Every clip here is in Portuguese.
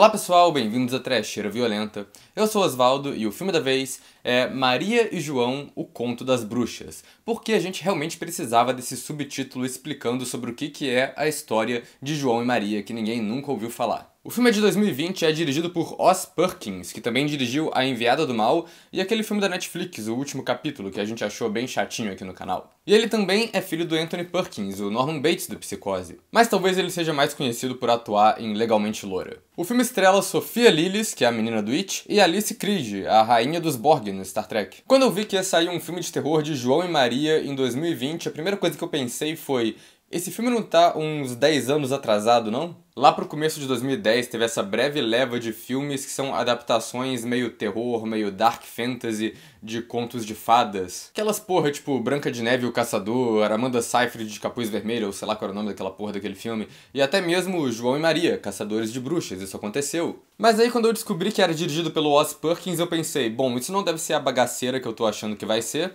Olá pessoal, bem-vindos a Trecheira Violenta. Eu sou Osvaldo e o filme da vez é Maria e João, o Conto das Bruxas, porque a gente realmente precisava desse subtítulo explicando sobre o que, que é a história de João e Maria que ninguém nunca ouviu falar. O filme é de 2020 é dirigido por Oz Perkins, que também dirigiu A Enviada do Mal e aquele filme da Netflix, O Último Capítulo, que a gente achou bem chatinho aqui no canal. E ele também é filho do Anthony Perkins, o Norman Bates do Psicose, mas talvez ele seja mais conhecido por atuar em Legalmente Loura. O filme estrela Sofia Lillis, que é a menina do It, e Alice Creed, a rainha dos Borg no Star Trek. Quando eu vi que ia sair um filme de terror de João e Maria em 2020, a primeira coisa que eu pensei foi esse filme não tá uns 10 anos atrasado, não? Lá pro começo de 2010 teve essa breve leva de filmes que são adaptações meio terror, meio dark fantasy de contos de fadas. Aquelas porra tipo Branca de Neve e o Caçador, Amanda Seyfried de Capuz Vermelho, ou sei lá qual era o nome daquela porra daquele filme, e até mesmo João e Maria, Caçadores de Bruxas, isso aconteceu. Mas aí quando eu descobri que era dirigido pelo Oz Perkins eu pensei, bom, isso não deve ser a bagaceira que eu tô achando que vai ser,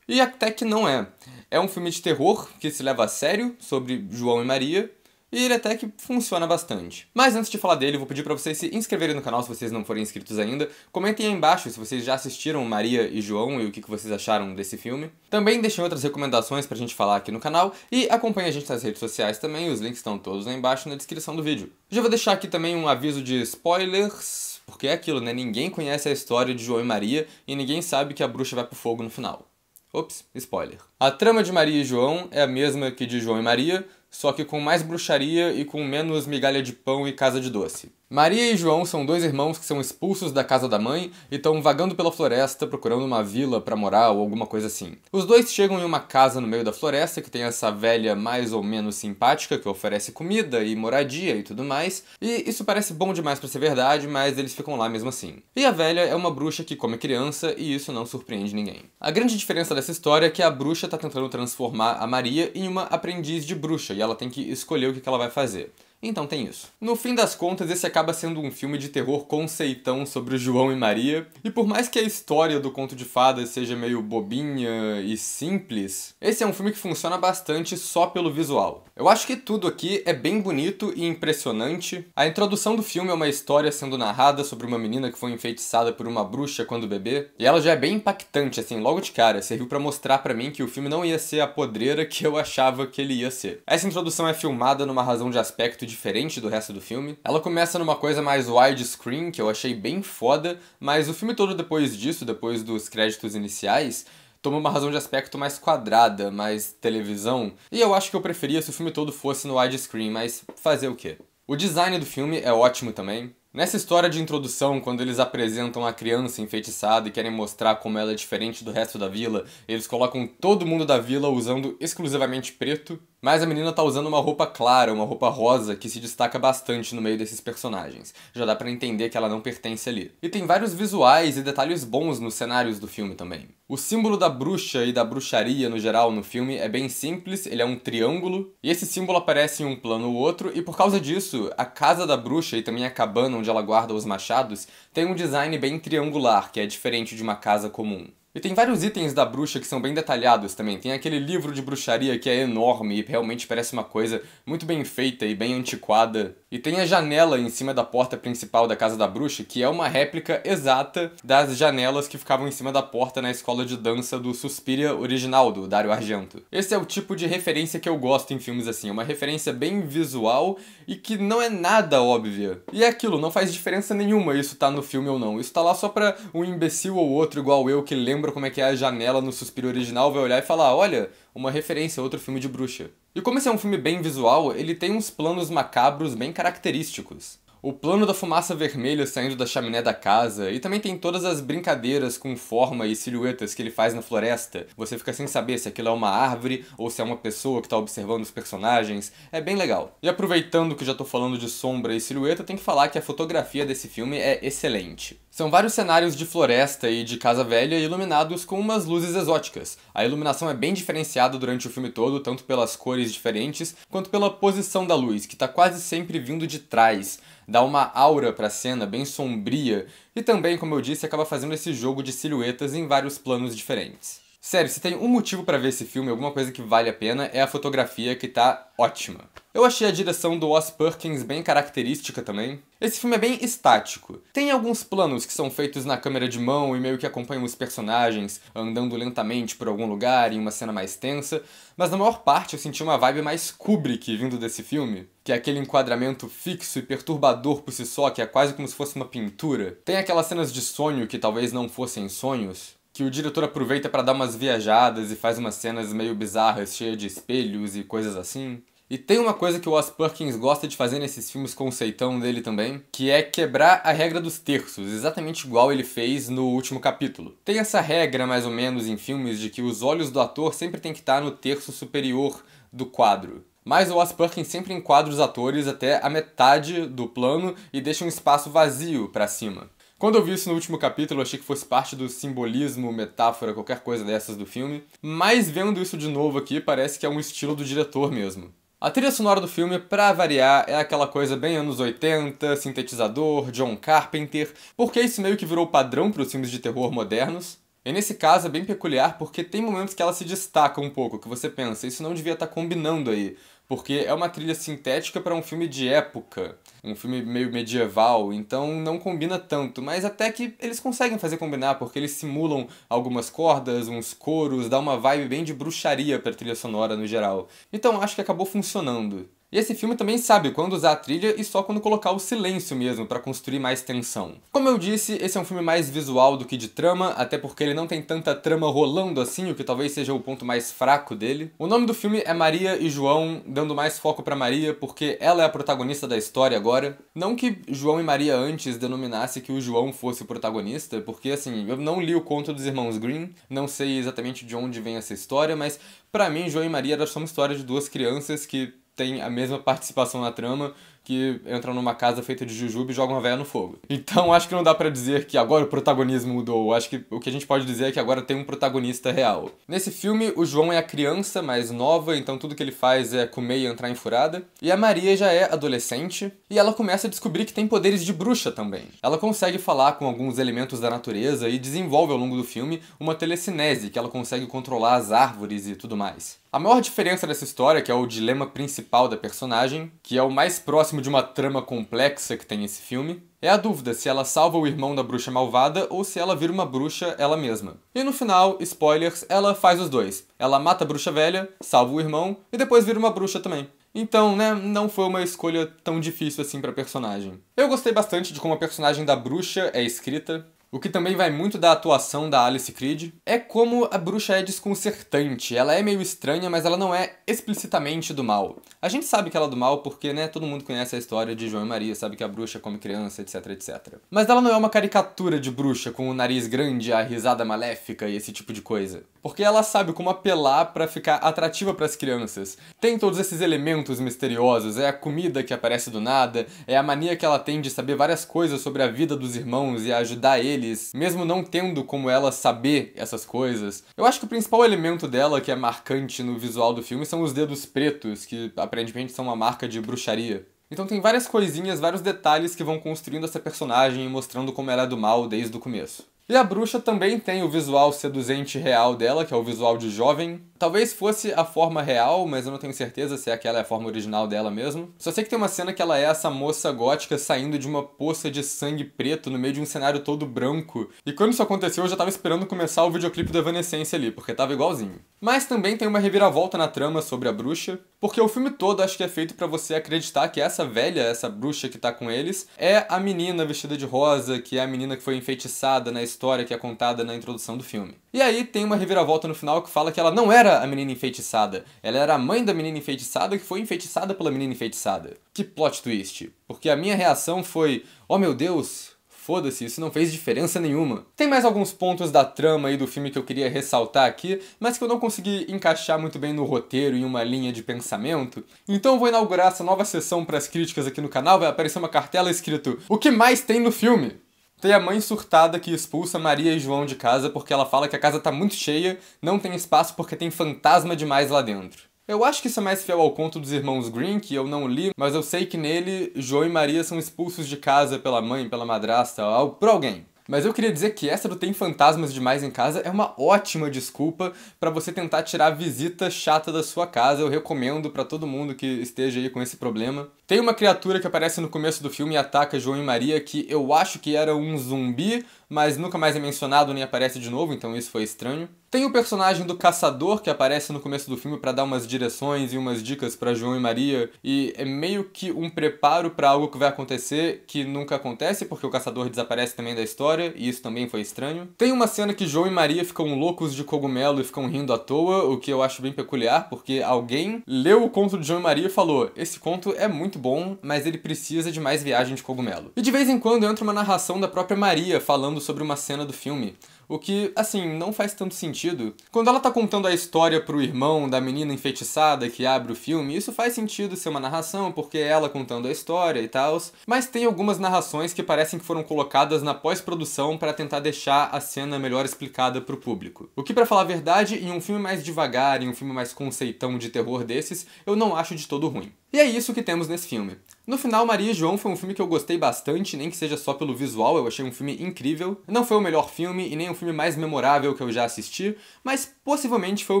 e até que não é. É um filme de terror que se leva a sério sobre João e Maria, e ele até que funciona bastante. Mas antes de falar dele, vou pedir para vocês se inscreverem no canal se vocês não forem inscritos ainda. Comentem aí embaixo se vocês já assistiram Maria e João e o que vocês acharam desse filme. Também deixem outras recomendações pra gente falar aqui no canal e acompanhe a gente nas redes sociais também, os links estão todos aí embaixo na descrição do vídeo. Já vou deixar aqui também um aviso de spoilers, porque é aquilo, né? Ninguém conhece a história de João e Maria e ninguém sabe que a bruxa vai pro fogo no final. Ops, spoiler. A trama de Maria e João é a mesma que de João e Maria, só que com mais bruxaria e com menos migalha de pão e casa de doce. Maria e João são dois irmãos que são expulsos da casa da mãe e estão vagando pela floresta procurando uma vila para morar ou alguma coisa assim. Os dois chegam em uma casa no meio da floresta que tem essa velha mais ou menos simpática que oferece comida e moradia e tudo mais, e isso parece bom demais para ser verdade, mas eles ficam lá mesmo assim. E a velha é uma bruxa que come criança e isso não surpreende ninguém. A grande diferença dessa história é que a bruxa está tentando transformar a Maria em uma aprendiz de bruxa e ela tem que escolher o que ela vai fazer. Então tem isso. No fim das contas, esse acaba sendo um filme de terror conceitão sobre João e Maria, e por mais que a história do conto de fadas seja meio bobinha e simples, esse é um filme que funciona bastante só pelo visual. Eu acho que tudo aqui é bem bonito e impressionante. A introdução do filme é uma história sendo narrada sobre uma menina que foi enfeitiçada por uma bruxa quando bebê, e ela já é bem impactante assim, logo de cara, serviu para mostrar para mim que o filme não ia ser a podreira que eu achava que ele ia ser. Essa introdução é filmada numa razão de aspecto muito diferente do resto do filme. Ela começa numa coisa mais widescreen, que eu achei bem foda, mas o filme todo depois disso, depois dos créditos iniciais, toma uma razão de aspecto mais quadrada, mais televisão. E eu acho que eu preferia se o filme todo fosse no widescreen, mas fazer o quê? O design do filme é ótimo também. Nessa história de introdução, quando eles apresentam a criança enfeitiçada e querem mostrar como ela é diferente do resto da vila, eles colocam todo mundo da vila usando exclusivamente preto, mas a menina tá usando uma roupa clara, uma roupa rosa, que se destaca bastante no meio desses personagens. Já dá para entender que ela não pertence ali. E tem vários visuais e detalhes bons nos cenários do filme também. O símbolo da bruxa e da bruxaria no geral no filme é bem simples, ele é um triângulo, e esse símbolo aparece em um plano ou outro, e por causa disso, a casa da bruxa e também a cabana onde ela guarda os machados tem um design bem triangular, que é diferente de uma casa comum. E tem vários itens da bruxa que são bem detalhados também. Tem aquele livro de bruxaria que é enorme e realmente parece uma coisa muito bem feita e bem antiquada. E tem a janela em cima da porta principal da casa da bruxa, que é uma réplica exata das janelas que ficavam em cima da porta na escola de dança do Suspiria original do Dario Argento. Esse é o tipo de referência que eu gosto em filmes assim, é uma referência bem visual e que não é nada óbvia. E é aquilo, não faz diferença nenhuma isso tá no filme ou não. Isso tá lá só pra um imbecil ou outro igual eu que lembra lembra como é que é a janela no suspiro original, vai olhar e falar: olha, uma referência a outro filme de bruxa. E como esse é um filme bem visual, ele tem uns planos macabros bem característicos. O plano da fumaça vermelha saindo da chaminé da casa, e também tem todas as brincadeiras com forma e silhuetas que ele faz na floresta. Você fica sem saber se aquilo é uma árvore ou se é uma pessoa que está observando os personagens. É bem legal. E aproveitando que já estou falando de sombra e silhueta, tem que falar que a fotografia desse filme é excelente. São vários cenários de floresta e de casa velha iluminados com umas luzes exóticas. A iluminação é bem diferenciada durante o filme todo, tanto pelas cores diferentes quanto pela posição da luz, que está quase sempre vindo de trás. Dá uma aura para a cena bem sombria e também, como eu disse, acaba fazendo esse jogo de silhuetas em vários planos diferentes. Sério, se tem um motivo para ver esse filme, alguma coisa que vale a pena, é a fotografia que tá ótima. Eu achei a direção do Os Perkins bem característica também. Esse filme é bem estático. Tem alguns planos que são feitos na câmera de mão e meio que acompanham os personagens andando lentamente por algum lugar em uma cena mais tensa, mas na maior parte eu senti uma vibe mais Kubrick vindo desse filme, que é aquele enquadramento fixo e perturbador por si só, que é quase como se fosse uma pintura. Tem aquelas cenas de sonho que talvez não fossem sonhos, que o diretor aproveita para dar umas viajadas e faz umas cenas meio bizarras, cheias de espelhos e coisas assim. E tem uma coisa que o Oz Perkins gosta de fazer nesses filmes conceitão dele também, que é quebrar a regra dos terços, exatamente igual ele fez no último capítulo. Tem essa regra, mais ou menos, em filmes de que os olhos do ator sempre tem que estar tá no terço superior do quadro. Mas o Oz Perkins sempre enquadra os atores até a metade do plano e deixa um espaço vazio para cima. Quando eu vi isso no último capítulo, achei que fosse parte do simbolismo, metáfora, qualquer coisa dessas do filme, mas vendo isso de novo aqui, parece que é um estilo do diretor mesmo. A trilha sonora do filme, pra variar, é aquela coisa bem anos 80, sintetizador, John Carpenter, porque isso meio que virou padrão para os filmes de terror modernos, e nesse caso é bem peculiar porque tem momentos que ela se destaca um pouco, que você pensa, isso não devia estar tá combinando aí, porque é uma trilha sintética para um filme de época, um filme meio medieval, então não combina tanto, mas até que eles conseguem fazer combinar, porque eles simulam algumas cordas, uns coros, dá uma vibe bem de bruxaria para trilha sonora no geral. Então acho que acabou funcionando. E esse filme também sabe quando usar a trilha e só quando colocar o silêncio mesmo para construir mais tensão. Como eu disse, esse é um filme mais visual do que de trama, até porque ele não tem tanta trama rolando assim, o que talvez seja o ponto mais fraco dele. O nome do filme é Maria e João, dando mais foco para Maria porque ela é a protagonista da história agora. Não que João e Maria antes denominasse que o João fosse o protagonista, porque assim, eu não li o conto dos irmãos Green, não sei exatamente de onde vem essa história, mas para mim João e Maria era só uma história de duas crianças que tem a mesma participação na trama, que entram numa casa feita de jujuba e jogam a velha no fogo. Então acho que não dá para dizer que agora o protagonismo mudou. Acho que o que a gente pode dizer é que agora tem um protagonista real. Nesse filme, o João é a criança mais nova, então tudo que ele faz é comer e entrar em furada. E a Maria já é adolescente e ela começa a descobrir que tem poderes de bruxa também. Ela consegue falar com alguns elementos da natureza e desenvolve ao longo do filme uma telecinese que ela consegue controlar as árvores e tudo mais. A maior diferença dessa história, que é o dilema principal da personagem, que é o mais próximo próximo de uma trama complexa que tem esse filme, é a dúvida se ela salva o irmão da bruxa malvada ou se ela vira uma bruxa ela mesma. E no final, spoilers, ela faz os dois. Ela mata a bruxa velha, salva o irmão e depois vira uma bruxa também. Então, né, não foi uma escolha tão difícil assim para personagem. Eu gostei bastante de como a personagem da bruxa é escrita. O que também vai muito da atuação da Alice Creed é como a bruxa é desconcertante. Ela é meio estranha, mas ela não é explicitamente do mal. A gente sabe que ela é do mal porque, né, todo mundo conhece a história de João e Maria, sabe que a bruxa come criança, etc, etc. Mas ela não é uma caricatura de bruxa com o nariz grande, a risada maléfica e esse tipo de coisa. Porque ela sabe como apelar para ficar atrativa para as crianças. Tem todos esses elementos misteriosos, é a comida que aparece do nada, é a mania que ela tem de saber várias coisas sobre a vida dos irmãos e ajudar eles deles, mesmo não tendo como ela saber essas coisas. Eu acho que o principal elemento dela que é marcante no visual do filme são os dedos pretos, que aparentemente são uma marca de bruxaria. Então tem várias coisinhas, vários detalhes que vão construindo essa personagem e mostrando como ela é do mal desde o começo. E a bruxa também tem o visual seduzente real dela, que é o visual de jovem. Talvez fosse a forma real, mas eu não tenho certeza se é aquela é a forma original dela mesmo. Só sei que tem uma cena que ela é essa moça gótica saindo de uma poça de sangue preto no meio de um cenário todo branco. E quando isso aconteceu, eu já tava esperando começar o videoclipe da Evanescência ali, porque tava igualzinho. Mas também tem uma reviravolta na trama sobre a bruxa, porque o filme todo acho que é feito para você acreditar que essa velha, essa bruxa que tá com eles, é a menina vestida de rosa, que é a menina que foi enfeitiçada na história história que é contada na introdução do filme. E aí tem uma reviravolta no final que fala que ela não era a menina enfeitiçada, ela era a mãe da menina enfeitiçada que foi enfeitiçada pela menina enfeitiçada. Que plot twist! Porque a minha reação foi: oh meu Deus, Foda-se, isso não fez diferença nenhuma. Tem mais alguns pontos da trama e do filme que eu queria ressaltar aqui, mas que eu não consegui encaixar muito bem no roteiro e uma linha de pensamento. Então eu vou inaugurar essa nova sessão para as críticas aqui no canal, vai aparecer uma cartela escrito O que mais tem no filme? Tem a mãe surtada que expulsa Maria e João de casa porque ela fala que a casa tá muito cheia, não tem espaço porque tem fantasma demais lá dentro. Eu acho que isso é mais fiel ao conto dos irmãos Green, que eu não li, mas eu sei que nele João e Maria são expulsos de casa pela mãe, pela madrasta, ou por alguém. Mas eu queria dizer que essa do tem fantasmas demais em casa é uma ótima desculpa para você tentar tirar a visita chata da sua casa. Eu recomendo para todo mundo que esteja aí com esse problema. Tem uma criatura que aparece no começo do filme e ataca João e Maria, que eu acho que era um zumbi, mas nunca mais é mencionado nem aparece de novo, então isso foi estranho. Tem o personagem do caçador que aparece no começo do filme para dar umas direções e umas dicas para João e Maria, e é meio que um preparo para algo que vai acontecer que nunca acontece, porque o caçador desaparece também da história, e isso também foi estranho. Tem uma cena que João e Maria ficam loucos de cogumelo e ficam rindo à toa, o que eu acho bem peculiar, porque alguém leu o conto de João e Maria e falou: "Esse conto é muito muito bom, mas ele precisa de mais viagem de cogumelo. E de vez em quando entra uma narração da própria Maria falando sobre uma cena do filme. O que, assim, não faz tanto sentido. Quando ela tá contando a história pro irmão da menina enfeitiçada que abre o filme, isso faz sentido ser uma narração, porque é ela contando a história e tal, mas tem algumas narrações que parecem que foram colocadas na pós-produção para tentar deixar a cena melhor explicada pro público. O que, para falar a verdade, em um filme mais devagar, em um filme mais conceitão de terror desses, eu não acho de todo ruim. E é isso que temos nesse filme. No final, Maria e João foi um filme que eu gostei bastante, nem que seja só pelo visual, eu achei um filme incrível. Não foi o melhor filme e nem o filme mais memorável que eu já assisti, mas possivelmente foi o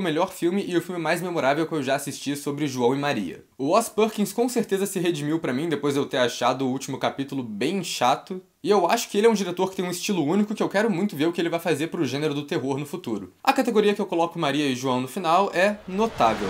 melhor filme e o filme mais memorável que eu já assisti sobre João e Maria. O Oz Perkins com certeza se redimiu para mim depois de eu ter achado o último capítulo bem chato, e eu acho que ele é um diretor que tem um estilo único que eu quero muito ver o que ele vai fazer pro gênero do terror no futuro. A categoria que eu coloco Maria e João no final é notável.